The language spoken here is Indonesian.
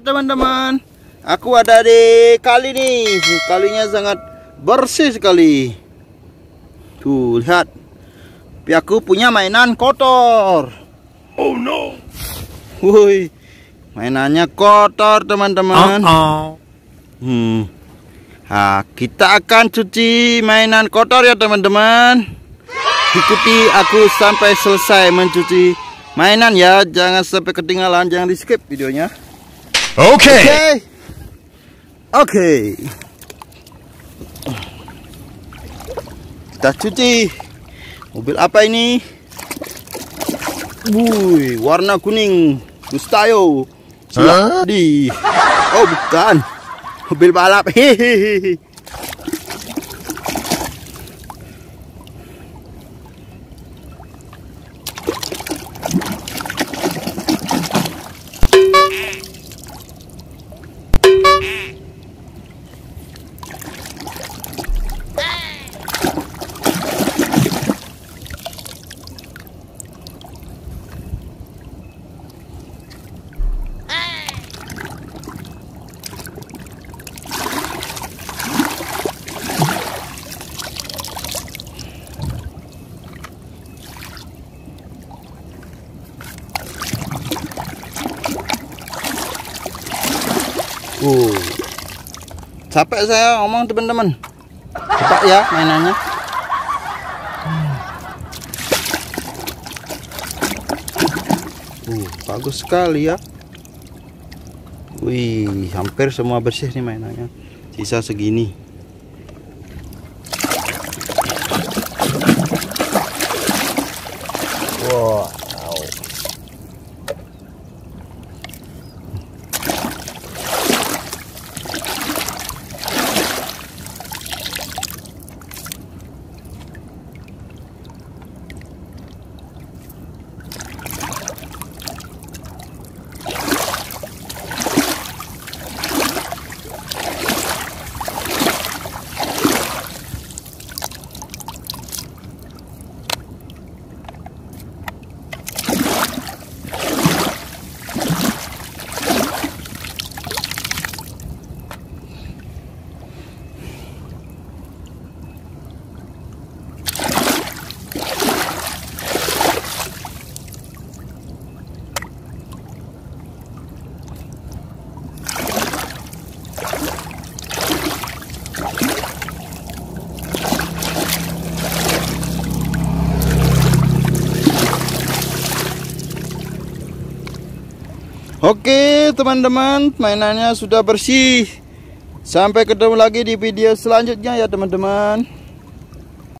teman-teman Aku ada di kali nih Kalinya sangat bersih sekali Tuh lihat Tapi aku punya mainan kotor Oh no Woi Mainannya kotor teman-teman uh -oh. Hmm kita akan cuci mainan kotor ya teman-teman Ikuti aku sampai selesai mencuci mainan ya Jangan sampai ketinggalan, jangan di skip videonya Okay. Okay. Okay. Kita cuci. Mobil apa ini? Wuih, warna kuning. Gustayo. Huh? Di. Oh, bukan. Mobil balap. Hehehe. Uh. Capek saya ngomong teman-teman. Cepat ya mainannya. Uh, bagus sekali ya. Wih, hampir semua bersih nih mainannya. Sisa segini. Oke teman-teman mainannya sudah bersih Sampai ketemu lagi di video selanjutnya ya teman-teman